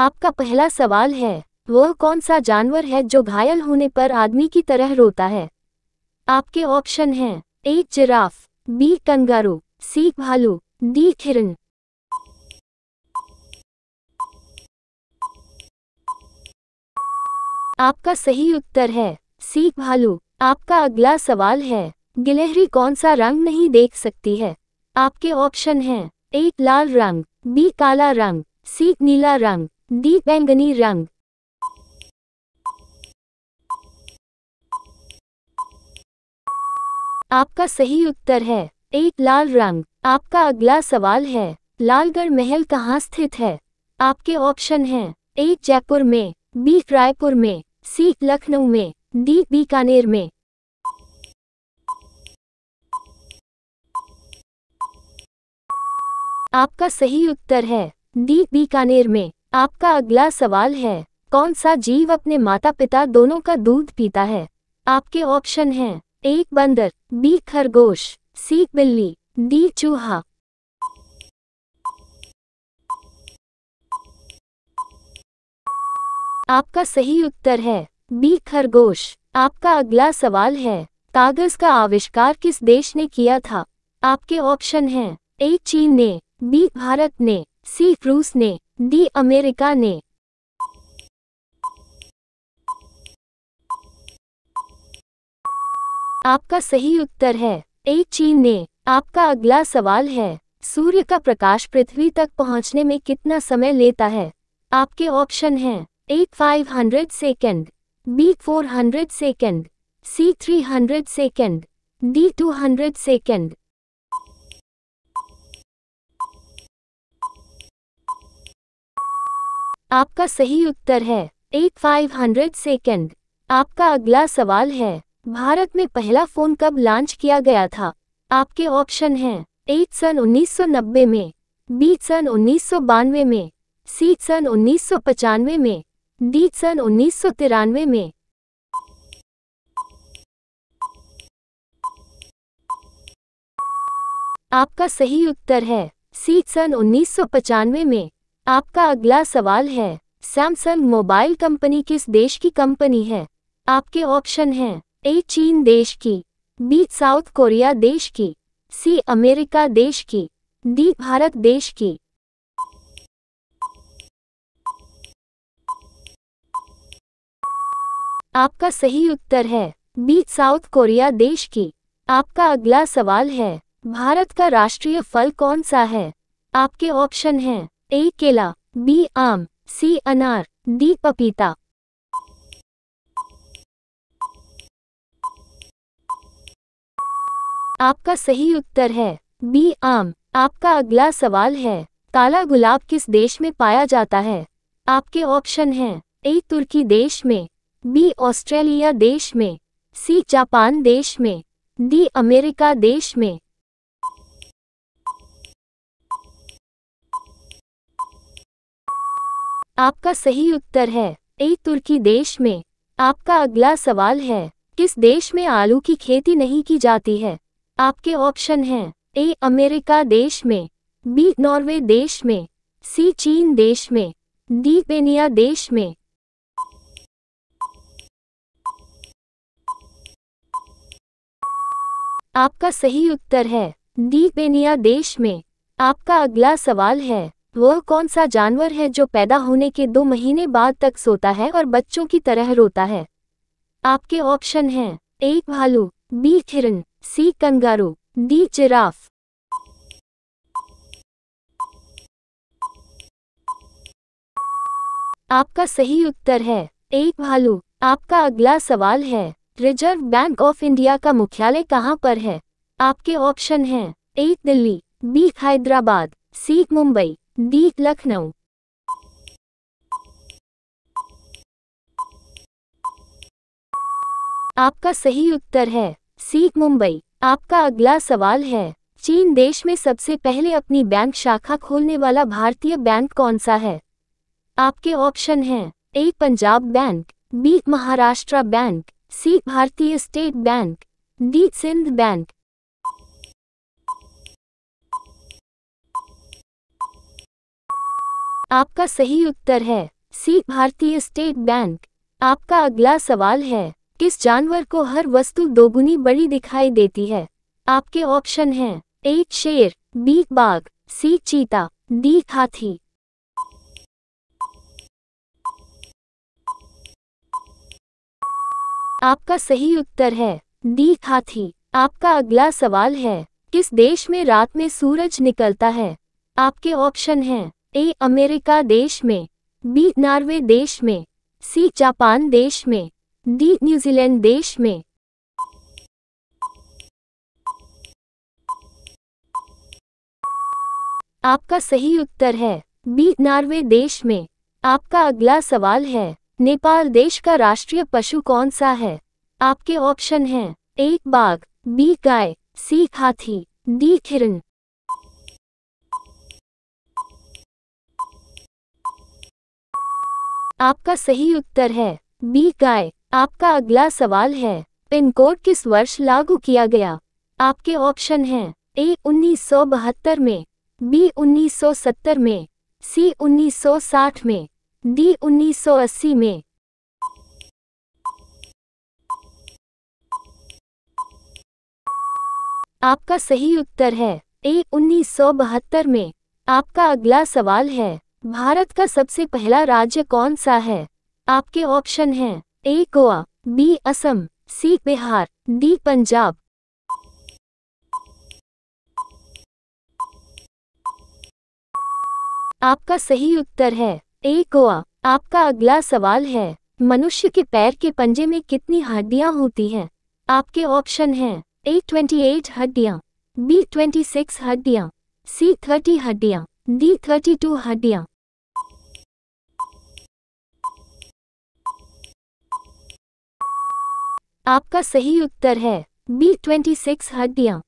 आपका पहला सवाल है वह कौन सा जानवर है जो घायल होने पर आदमी की तरह रोता है आपके ऑप्शन हैं A giraffe B kangaroo C भालू डी खिरन आपका सही उत्तर है सी भालू आपका अगला सवाल है गिलहरी कौन सा रंग नहीं देख सकती है आपके ऑप्शन हैं ए लाल रंग बी काला रंग सी नीला रंग deep बैंगनी रंग आपका सही उत्तर है एक लाल रंग आपका अगला सवाल है लालगढ़ महल कहाँ स्थित है आपके ऑप्शन हैं ए जयपुर में बी रायपुर में सी लखनऊ में डी बीकानेर में आपका सही उत्तर है डी बीकानेर में आपका अगला सवाल है कौन सा जीव अपने माता पिता दोनों का दूध पीता है आपके ऑप्शन हैं एक बंदर बी खरगोश सी बिल्ली डी चूहा आपका सही उत्तर है बी खरगोश आपका अगला सवाल है कागज का आविष्कार किस देश ने किया था आपके ऑप्शन हैं ए चीन ने बी भारत ने सी रूस ने दी अमेरिका ने आपका सही उत्तर है ए चीन ने आपका अगला सवाल है सूर्य का प्रकाश पृथ्वी तक पहुंचने में कितना समय लेता है आपके ऑप्शन हैं A 500 second B 400 second C 300 second D 200 second आपका सही उत्तर है एक फाइव हंड्रेड सेकेंड आपका अगला सवाल है भारत में पहला फोन कब लॉन्च किया गया था आपके ऑप्शन हैं एट सन उन्नीस सौ नब्बे में बी सन उन्नीस सौ बानवे में सी सन उन्नीस सौ पचानवे में डी सन उन्नीस सौ तिरानवे में आपका सही उत्तर है सी सन उन्नीस सौ पचानवे में आपका अगला सवाल है सैमसंग मोबाइल कंपनी किस देश की कंपनी है आपके ऑप्शन हैं ए चीन देश की बी साउथ कोरिया देश की सी अमेरिका देश की डी भारत देश की आपका सही उत्तर है बी साउथ कोरिया देश की आपका अगला सवाल है भारत का राष्ट्रीय फल कौन सा है आपके ऑप्शन हैं ए केला बी आम सी अनार डी पपीता आपका सही उत्तर है बी आम आपका अगला सवाल है काला गुलाब किस देश में पाया जाता है आपके ऑप्शन हैं ए तुर्की देश में बी ऑस्ट्रेलिया देश में सी जापान देश में डी अमेरिका देश में आपका सही उत्तर है ए तुर्की देश में आपका अगला सवाल है किस देश में आलू की खेती नहीं की जाती है आपके ऑप्शन हैं ए अमेरिका देश में बी नॉर्वे देश में सी चीन देश में डी पेनिया देश में आपका सही उत्तर है डी पेनिया देश में आपका अगला सवाल है वह कौन सा जानवर है जो पैदा होने के दो महीने बाद तक सोता है और बच्चों की तरह रोता है आपके ऑप्शन हैं एक भालू बी हिरन सी कंगारू डी चिराफ आपका सही उत्तर है एक भालू आपका अगला सवाल है रिजर्व बैंक ऑफ इंडिया का मुख्यालय कहाँ पर है आपके ऑप्शन हैं एक Delhi B Hyderabad C Mumbai D Lucknow आपका सही उत्तर है सी मुंबई आपका अगला सवाल है चीन देश में सबसे पहले अपनी बैंक शाखा खोलने वाला भारतीय बैंक कौन सा है आपके ऑप्शन हैं A Punjab bank B Maharashtra bank C Bharatiya state bank D Sindh bank आपका सही उत्तर है सी भारतीय स्टेट बैंक आपका अगला सवाल है किस जानवर को हर वस्तु दोगुनी बड़ी दिखाई देती है आपके ऑप्शन हैं ए शेर बी बाघ सी चीता डी हाथी आपका सही उत्तर है डी हाथी आपका अगला सवाल है किस देश में रात में सूरज निकलता है आपके ऑप्शन हैं ए अमेरिका देश में बी नार्वे देश में सी जापान देश में डी न्यूजीलैंड देश में आपका सही उत्तर है बी नार्वे देश में आपका अगला सवाल है नेपाल देश का राष्ट्रीय पशु कौन सा है आपके ऑप्शन हैं ए बाघ बी गाय सी हाथी डी खिरन आपका सही उत्तर है बी गाय आपका अगला सवाल है पिन कोड किस वर्ष लागू किया गया आपके ऑप्शन हैं ए उन्नीस में बी उन्नीस में सी उन्नीस में डी उन्नीस में आपका सही उत्तर है ए उन्नीस में आपका अगला सवाल है भारत का सबसे पहला राज्य कौन सा है आपके ऑप्शन हैं A Goa B Assam C Bihar D Punjab आपका सही उत्तर है ए गोवा आपका अगला सवाल है मनुष्य के पैर के पंजे में कितनी हड्डियां होती हैं आपके ऑप्शन हैं ए ट्वेंटी एट हड्डियां बी ट्वेंटी सिक्स हड्डियां सी थर्टी हड्डियां डी थर्टी टू हड्डियां आपका सही उत्तर है बी ट्वेंटी सिक्स हड्डियाँ